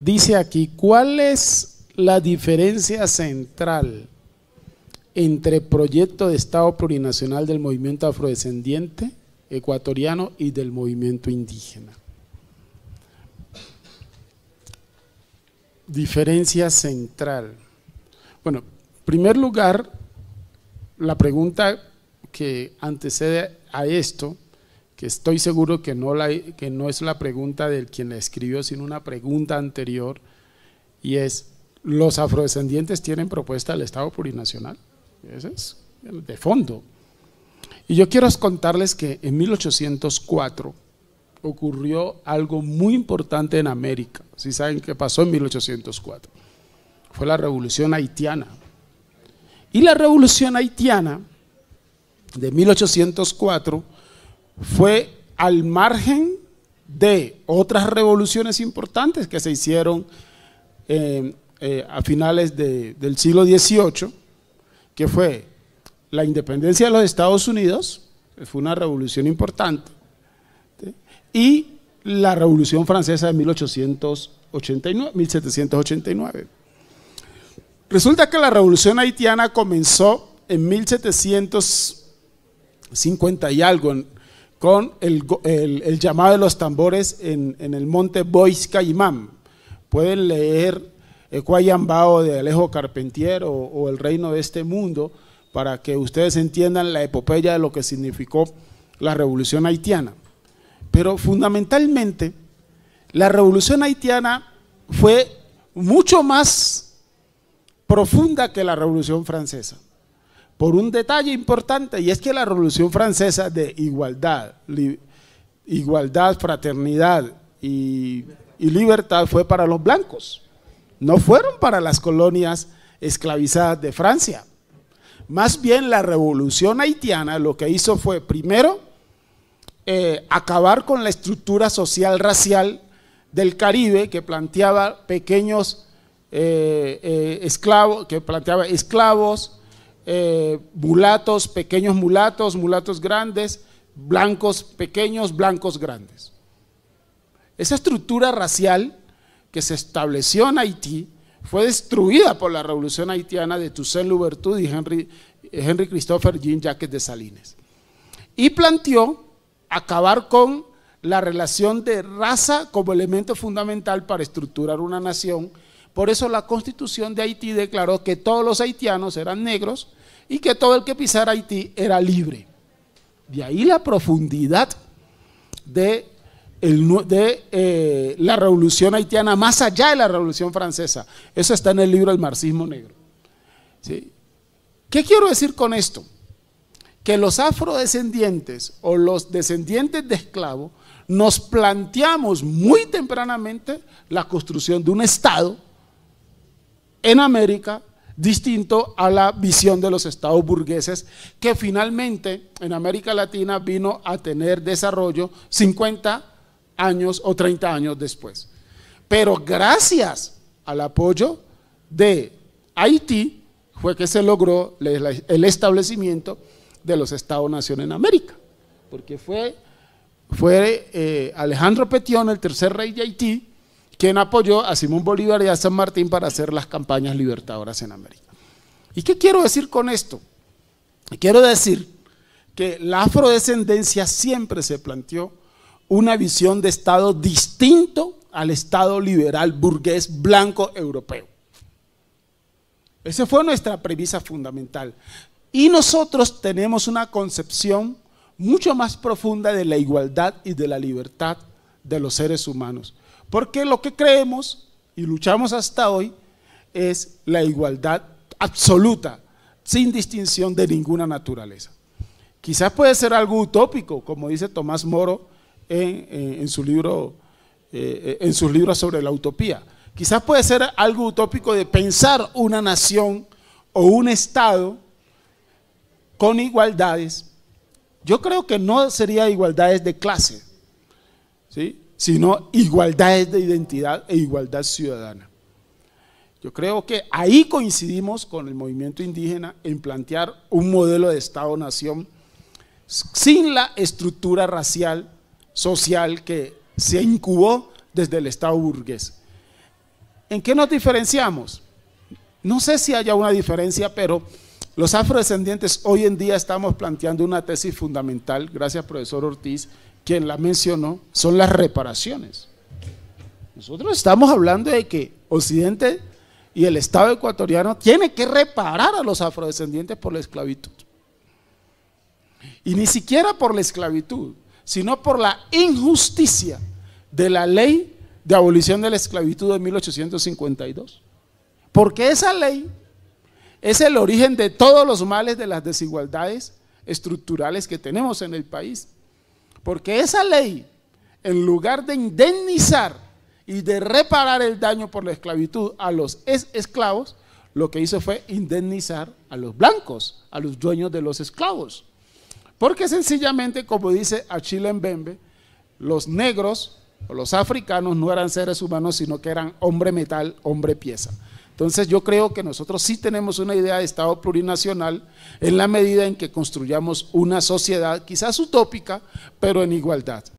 dice aquí, ¿cuál es la diferencia central entre proyecto de Estado plurinacional del movimiento afrodescendiente ecuatoriano y del movimiento indígena? Diferencia central. Bueno, en primer lugar, la pregunta que antecede a esto que estoy seguro que no, que no es la pregunta del quien la escribió, sino una pregunta anterior, y es, ¿los afrodescendientes tienen propuesta del Estado plurinacional? Ese es de fondo. Y yo quiero contarles que en 1804 ocurrió algo muy importante en América. Si saben qué pasó en 1804, fue la revolución haitiana. Y la revolución haitiana de 1804 fue al margen de otras revoluciones importantes que se hicieron eh, eh, a finales del siglo XVIII, que fue la independencia de los Estados Unidos, que fue una revolución importante, y la Revolución Francesa de 1789. Resulta que la Revolución Haitiana comenzó en 1750 y algo, en, con el, llamado de los tambores en, el monte Bois Imam. Pueden leer Ecuayambao eh, de Alejo Carpentier o, El Reino de este Mundo para que ustedes entiendan la epopeya de lo que significó la revolución haitiana. Pero fundamentalmente, la revolución haitiana fue mucho más profunda que la revolución francesa por un detalle importante, y es que la Revolución Francesa de igualdad, igualdad, fraternidad y, libertad fue para los blancos, no fueron para las colonias esclavizadas de Francia. Más bien la revolución haitiana lo que hizo fue, primero, eh, acabar con la estructura social racial del Caribe que planteaba pequeños eh, eh, esclavos, que planteaba esclavos, eh, mulatos, pequeños mulatos, mulatos grandes, blancos pequeños, blancos grandes. Esa estructura racial que se estableció en Haití fue destruida por la revolución haitiana de Toussaint Louverture y Henry, Christopher Jean Jacques de Salines. Y planteó acabar con la relación de raza como elemento fundamental para estructurar una nación. Por eso la constitución de Haití declaró que todos los haitianos eran negros y que todo el que pisara Haití era libre. De ahí la profundidad de, eh, la revolución haitiana, más allá de la revolución francesa. Eso está en el libro El marxismo negro. ¿Qué quiero decir con esto? Que los afrodescendientes o los descendientes de esclavos nos planteamos muy tempranamente la construcción de un Estado en América distinto a la visión de los estados burgueses, que finalmente en América Latina vino a tener desarrollo 50 años o 30 años después. Pero gracias al apoyo de Haití fue que se logró el establecimiento de los estados-nación en América, porque fue, fue eh, Alejandro Petión, el tercer rey de Haití, quien apoyó a Simón Bolívar y a San Martín para hacer las campañas libertadoras en América. ¿Y qué quiero decir con esto? Quiero decir que la afrodescendencia siempre se planteó una visión de Estado distinto al Estado liberal burgués blanco europeo. Esa fue nuestra premisa fundamental. Y nosotros tenemos una concepción mucho más profunda de la igualdad y de la libertad de los seres humanos. Porque lo que creemos y luchamos hasta hoy es la igualdad absoluta, sin distinción de ninguna naturaleza. Quizás puede ser algo utópico, como dice Tomás Moro en, su libro, eh, en sus libros sobre la utopía. Quizás puede ser algo utópico de pensar una nación o un Estado con igualdades. Yo creo que no sería igualdades de clase, ¿sí? sino igualdades de identidad e igualdad ciudadana. Yo creo que ahí coincidimos con el movimiento indígena en plantear un modelo de Estado-nación sin la estructura racial, social que se incubó desde el Estado burgués. ¿En qué nos diferenciamos? No sé si haya una diferencia, pero los afrodescendientes hoy en día estamos planteando una tesis fundamental, gracias profesor Ortiz, quien la mencionó, son las reparaciones. Nosotros estamos hablando de que Occidente y el Estado ecuatoriano tiene que reparar a los afrodescendientes por la esclavitud. Y ni siquiera por la esclavitud, sino por la injusticia de la ley de abolición de la esclavitud de 1852. Porque esa ley es el origen de todos los males de las desigualdades estructurales que tenemos en el país. Porque esa ley, en lugar de indemnizar y de reparar el daño por la esclavitud a los esclavos, lo que hizo fue indemnizar a los blancos, a los dueños de los esclavos. Porque sencillamente, como dice Achille Mbembe, los negros o los africanos no eran seres humanos, sino que eran hombre metal, hombre pieza. Entonces yo creo que nosotros sí tenemos una idea de Estado plurinacional en la medida en que construyamos una sociedad quizás utópica, pero en igualdad.